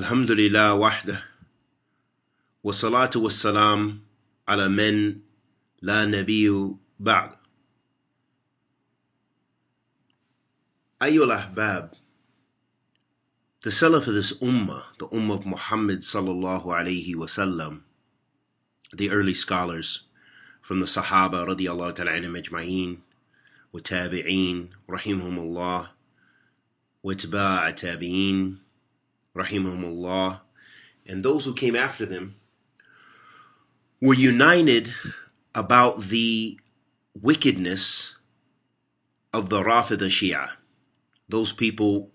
الحمد لله وحده والصلاة والسلام على من لا نبي بعد أيها الأحباب The Salaf of this Ummah, the Ummah of Muhammad sallallahu alayhi wasallam, the early scholars from the Sahaba radiallahu ta'ala anhum ajma'een, wa tabi'een, rahimahumullah, wa Tba'a tabi'een, rahimahumullah, and those who came after them were united about the wickedness of the Rafida Shia, those people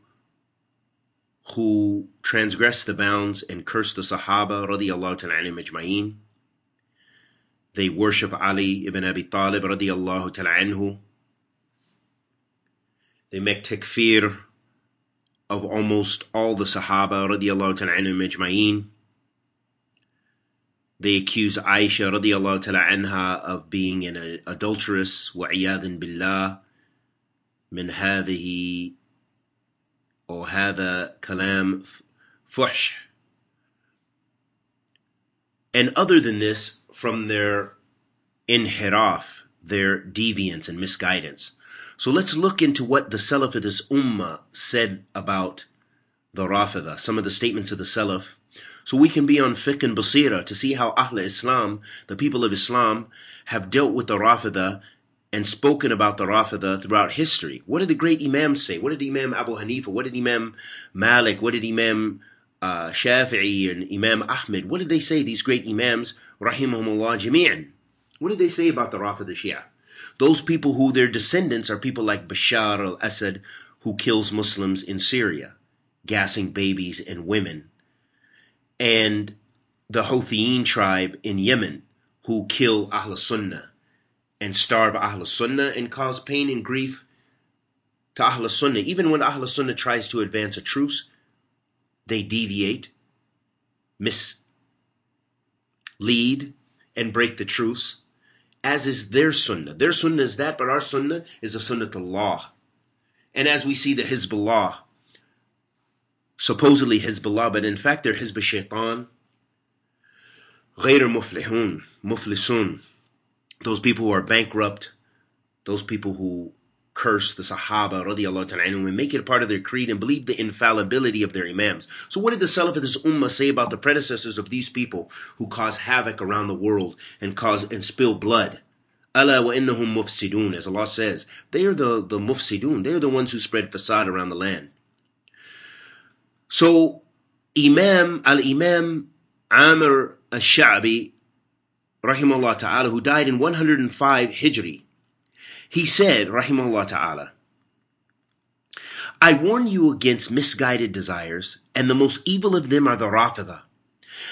who transgressed the bounds and cursed the Sahaba radiallahu ta'ala ajma'in. They worship Ali ibn Abi Talib radiallahu ta'ala anhu. They make takfir of almost all the Sahaba anhum ajma'een. They accuse Aisha radiallahu ta'ala anha of being an adulteress, wa'iyadhan billah, min hadhihi or hadha kalam fuhsh. And other than this, from their inhiraf, their deviance and misguidance. So let's look into what the Salaf of this Ummah said about the Rafida. some of the statements of the Salaf, so we can be on fiqh and basira to see how Ahl Islam, the people of Islam, have dealt with the Rafida and spoken about the Rafida throughout history. What did the great Imams say? What did Imam Abu Hanifa? What did Imam Malik? What did Imam uh, Shafi'i and Imam Ahmed? What did they say, these great Imams, rahimahumullah jami'an? What did they say about the Rafida Shia? Those people who their descendants are people like Bashar al Assad, who kills Muslims in Syria, gassing babies and women, and the Houthi tribe in Yemen, who kill Ahl Sunnah and starve Ahl Sunnah and cause pain and grief to Ahl Sunnah. Even when Ahl Sunnah tries to advance a truce, they deviate, mislead, and break the truce as is their sunnah. Their sunnah is that, but our sunnah is the sunnah to law. And as we see the Hezbollah, supposedly Hezbollah, but in fact they're Hezb Shaitan, غير مفلحون, مفلسون, those people who are bankrupt, those people who curse the Sahaba عنهم, and make it part of their creed and believe the infallibility of their Imams. So, what did the Salaf of this Ummah say about the predecessors of these people who cause havoc around the world and cause and spill blood? Allah wa innahum mufsidun, as Allah says, they are the, the mufsidun, they are the ones who spread facade around the land. So, Imam, Al Imam Amr al Sha'bi, Rahimullah Ta'ala, who died in 105 Hijri, he said, Rahimahullah Ta'ala, I warn you against misguided desires, and the most evil of them are the Rafida.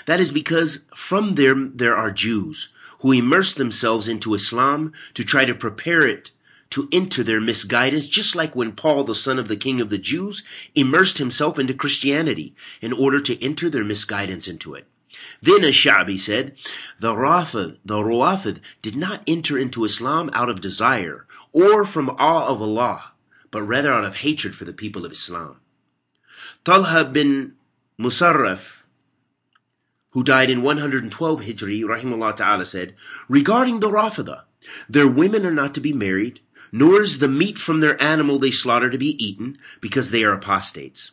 That is because from them there are Jews who immerse themselves into Islam to try to prepare it to enter their misguidance, just like when Paul, the son of the king of the Jews, immersed himself into Christianity in order to enter their misguidance into it. Then ash said, the Rafid, the Ruafid did not enter into Islam out of desire or from awe of Allah, but rather out of hatred for the people of Islam. Talha bin Musarraf, who died in 112 Hijri, rahimullah ta'ala, said, regarding the Rafida, their women are not to be married, nor is the meat from their animal they slaughter to be eaten, because they are apostates.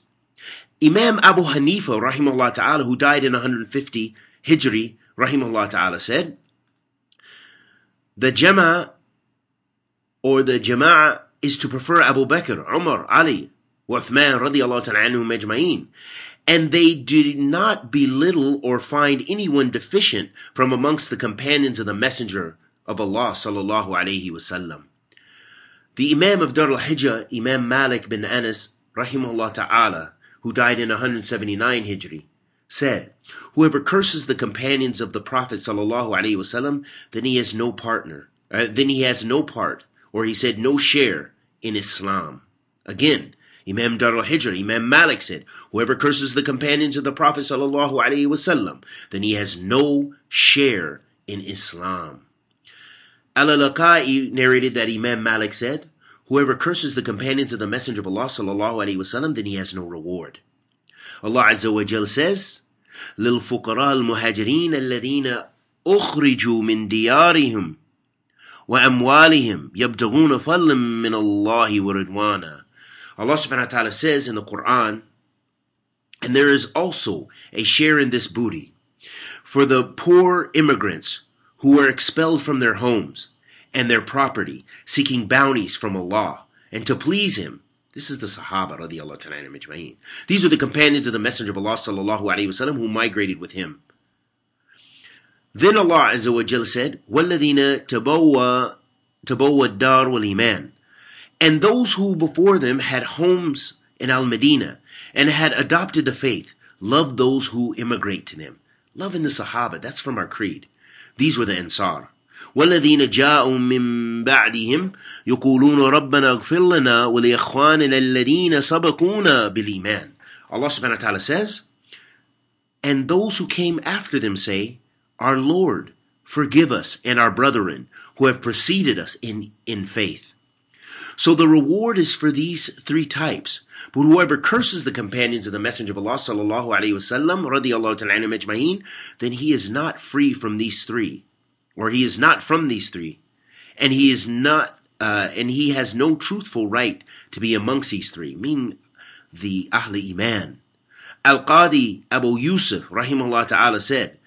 Imam Abu Hanifa, rahimahullah ta'ala, who died in 150 Hijri, rahimahullah ta'ala, said, the Jama'ah or the Jama'ah is to prefer Abu Bakr, Umar, Ali, Uthman radiallahu ta'ala anhu ajma'in. And they did not belittle or find anyone deficient from amongst the companions of the Messenger of Allah sallallahu alayhi wasallam. The Imam of Darul Hijjah, Imam Malik bin Anas, rahimahullah ta'ala, who died in 179 Hijri, said, Whoever curses the companions of the Prophet وسلم, then he has no partner, uh, then he has no part, or he said no share in Islam. Again, Imam Dar al-Hijr, Imam Malik said, Whoever curses the companions of the Prophet وسلم, then he has no share in Islam. Al-Alakai narrated that Imam Malik said, Whoever curses the companions of the Messenger of Allah sallallahu alaihi wasallam, then he has no reward. Allah Azza wa Jal says, للفقراء المهاجرين الذين أخرجوا من ديارهم وأموالهم يبتغون فضلا من الله ورضوانا Allah subhanahu wa ta'ala says in the Quran, and there is also a share in this booty for the poor immigrants who are expelled from their homes and their property, seeking bounties from Allah and to please Him. This is the Sahaba radiallahu ta'ala These are the companions of the Messenger of Allah sallallahu alayhi wasallam who migrated with him. Then Allah Azza wa Jal said, وَالَّذِينَ تَبَوَّى الدَّارُ وَالْإِيمَانِ And those who before them had homes in Al-Medina and had adopted the faith, love those who immigrate to them. Love in the Sahaba, that's from our creed. These were the Ansar. والذين جاءوا من بعدهم يقولون ربنا اغفر لنا ولإخواننا الذين سبقونا بالإيمان Allah subhanahu wa ta'ala says and those who came after them say our Lord forgive us and our brethren who have preceded us in, in faith so the reward is for these three types but whoever curses the companions of the Messenger of Allah sallallahu alaihi wasallam radiyallahu ta'ala majma'in then he is not free from these three or he is not from these three, and he is not, uh, and he has no truthful right to be amongst these three, meaning the Ahl Iman. Al Qadi Abu Yusuf, rahimahullah ta'ala, said,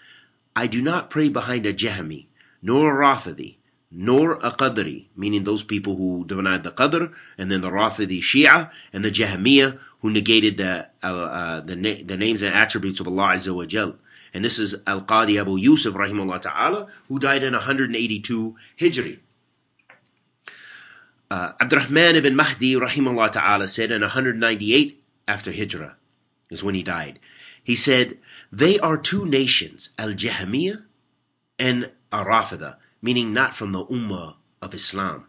I do not pray behind a Jahmi, nor a Rafidi, nor a Qadri, meaning those people who denied the Qadr, and then the Rafidi Shia, and the Jahmiyyah who negated the, uh, uh, the, na- the names and attributes of Allah Azza wa Jalla." And this is Al-Qadi Abu Yusuf, rahimahullah ta'ala, who died in 182 Hijri. Uh, Abdurrahman ibn Mahdi, rahimahullah ta'ala, said in 198 after Hijrah is when he died. He said, they are two nations, Al-Jahmiyyah and ar-Rafida, meaning not from the Ummah of Islam.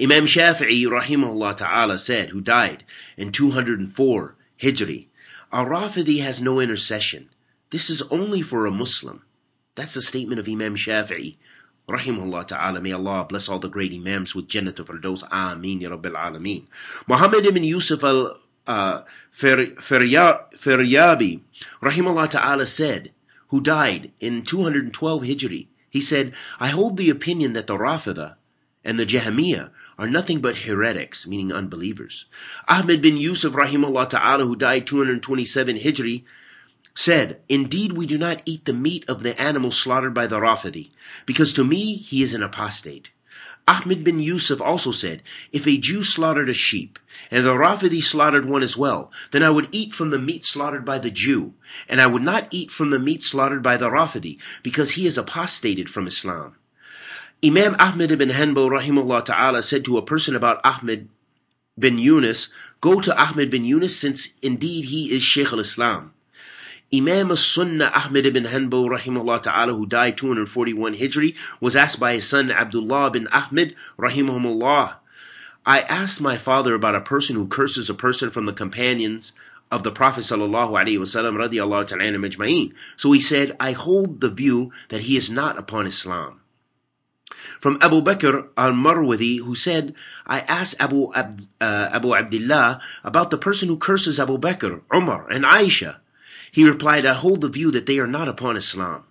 Imam Shafi'i, rahimahullah ta'ala, said, who died in 204 Hijri, Arafidi has no intercession this is only for a Muslim. That's a statement of Imam Shafi'i. Rahimullah ta'ala, may Allah bless all the great Imams with Jannat of those Ameen, Ya Rabbil Alameen. Muhammad ibn Yusuf al uh, Faryabi, Rahimullah ta'ala, said, who died in 212 Hijri, he said, I hold the opinion that the Rafida and the Jahamiyyah are nothing but heretics, meaning unbelievers. Ahmed bin Yusuf, Rahimullah ta'ala, who died 227 Hijri, said, Indeed, we do not eat the meat of the animal slaughtered by the Rafidi, because to me he is an apostate. Ahmed bin Yusuf also said, If a Jew slaughtered a sheep, and the Rafidi slaughtered one as well, then I would eat from the meat slaughtered by the Jew, and I would not eat from the meat slaughtered by the Rafidi, because he is apostated from Islam. Imam Ahmed ibn Hanbal rahimahullah ta'ala said to a person about Ahmed bin Yunus, Go to Ahmed bin Yunus, since indeed he is sheik al-Islam. Imam al-Sunnah Ahmed ibn Hanbal rahimahullah ta'ala who died 241 Hijri was asked by his son Abdullah bin Ahmed rahimahullah, I asked my father about a person who curses a person from the companions of the Prophet sallallahu alaihi wasallam radiyallahu ta'ala majma'in. So he said, I hold the view that he is not upon Islam. From Abu Bakr al-Marwadi who said, I asked Abu, Ab- uh, Abu Abdullah about the person who curses Abu Bakr, Umar, and Aisha. He replied, I hold the view that they are not upon Islam.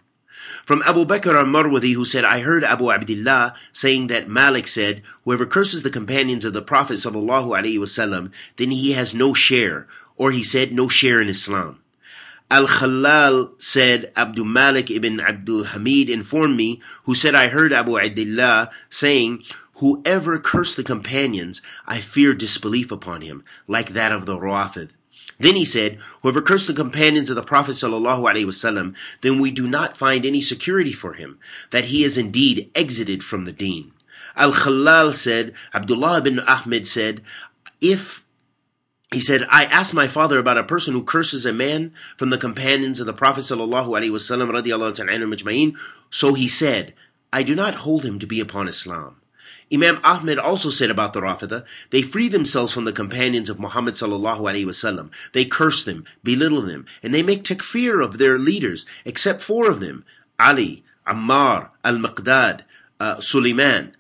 From Abu Bakr al marwadi who said, I heard Abu Abdullah saying that Malik said, whoever curses the companions of the Prophet sallallahu alaihi wasallam, then he has no share, or he said, no share in Islam. Al-Khalal said, Abdul Malik ibn Abdul Hamid informed me, who said, I heard Abu Abdullah saying, whoever cursed the companions, I fear disbelief upon him, like that of the Rawafid. Then he said, Whoever cursed the companions of the Prophet وسلم, then we do not find any security for him, that he is indeed exited from the deen. Al-Khalal said, Abdullah bin Ahmed said, if he said, I asked my father about a person who curses a man from the companions of the Prophet وسلم, so he said, I do not hold him to be upon Islam. Imam Ahmed also said about the Rafida, they free themselves from the companions of Muhammad sallallahu alaihi wasallam. They curse them, belittle them, and they make takfir of their leaders, except four of them, Ali, Ammar, Al-Maqdad, uh, Suleiman.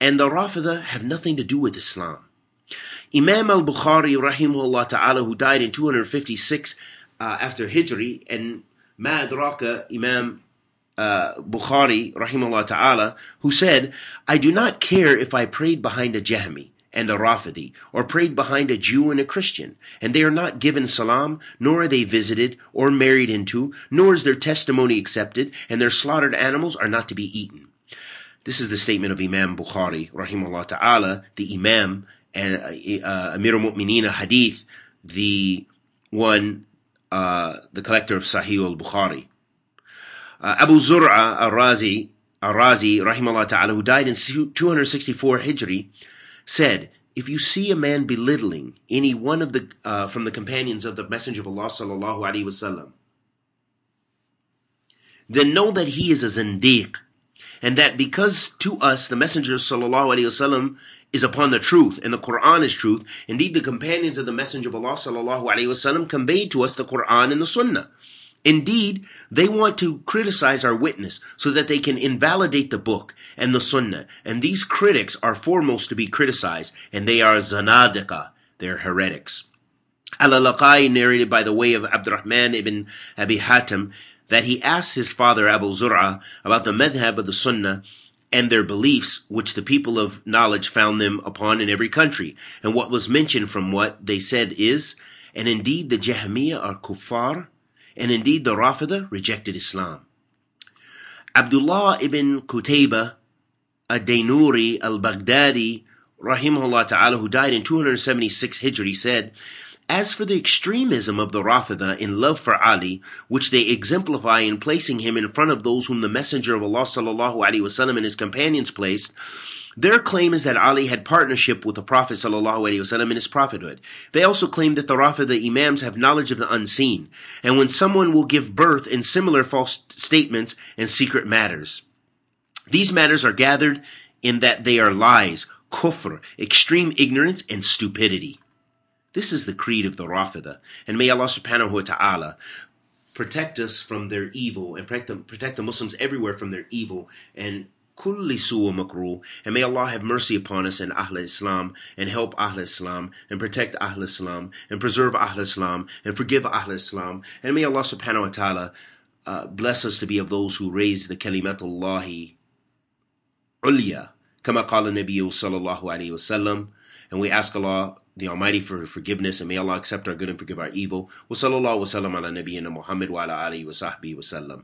And the Rafida have nothing to do with Islam. Imam al-Bukhari rahimahullah ta'ala who died in 256 uh, after Hijri and ma Imam uh, Bukhari, rahimahullah ta'ala, who said, I do not care if I prayed behind a Jahmi and a Rafidi, or prayed behind a Jew and a Christian, and they are not given salam, nor are they visited or married into, nor is their testimony accepted, and their slaughtered animals are not to be eaten. This is the statement of Imam Bukhari, rahimahullah ta'ala, the Imam, and uh, uh Amir al-Mu'mineen hadith the one, uh, the collector of Sahih al-Bukhari. Uh, Abu Zur'a al-Razi, al-Razi, rahimahullah ta'ala, who died in 264 Hijri, said, if you see a man belittling any one of the, uh, from the companions of the Messenger of Allah sallallahu alaihi wasallam, then know that he is a zindiq, and that because to us the Messenger sallallahu alaihi wasallam is upon the truth and the Quran is truth. Indeed, the companions of the Messenger of Allah sallallahu alaihi wasallam conveyed to us the Quran and the Sunnah. Indeed, they want to criticize our witness so that they can invalidate the book and the sunnah. And these critics are foremost to be criticized, and they are zanadika, they're heretics. Al-Alaqai narrated by the way of Abdurrahman ibn Abi Hatim that he asked his father Abu Zur'a about the madhab of the sunnah and their beliefs which the people of knowledge found them upon in every country. And what was mentioned from what they said is, and indeed the Jahmiyyah are kuffar, and indeed the Rafida rejected Islam. Abdullah ibn Qutayba ad-Dainuri al-Baghdadi rahimahullah ta'ala who died in 276 Hijri said, as for the extremism of the Rafida in love for Ali, which they exemplify in placing him in front of those whom the Messenger of Allah sallallahu alaihi wasallam and his companions placed, their claim is that Ali had partnership with the Prophet ﷺ in his prophethood. They also claim that the the Imams have knowledge of the unseen, and when someone will give birth in similar false statements and secret matters. These matters are gathered in that they are lies, kufr, extreme ignorance, and stupidity. This is the creed of the Rafida, and may Allah subhanahu wa ta'ala protect us from their evil and protect the, protect the Muslims everywhere from their evil and kulli su' makruh, and may Allah have mercy upon us and Ahl Islam, and help Ahl Islam, and protect Ahl Islam, and preserve Ahl Islam, and forgive Ahl Islam, and may Allah subhanahu wa ta'ala uh, bless us to be of those who raise the kalimatullahi ulya, kama qala nabiyyu sallallahu alayhi wasallam, and we ask Allah the Almighty for forgiveness, and may Allah accept our good and forgive our evil. Wa sallallahu wa sallam ala nabiyyina Muhammad wa ala alihi wa sahbihi wa sallam.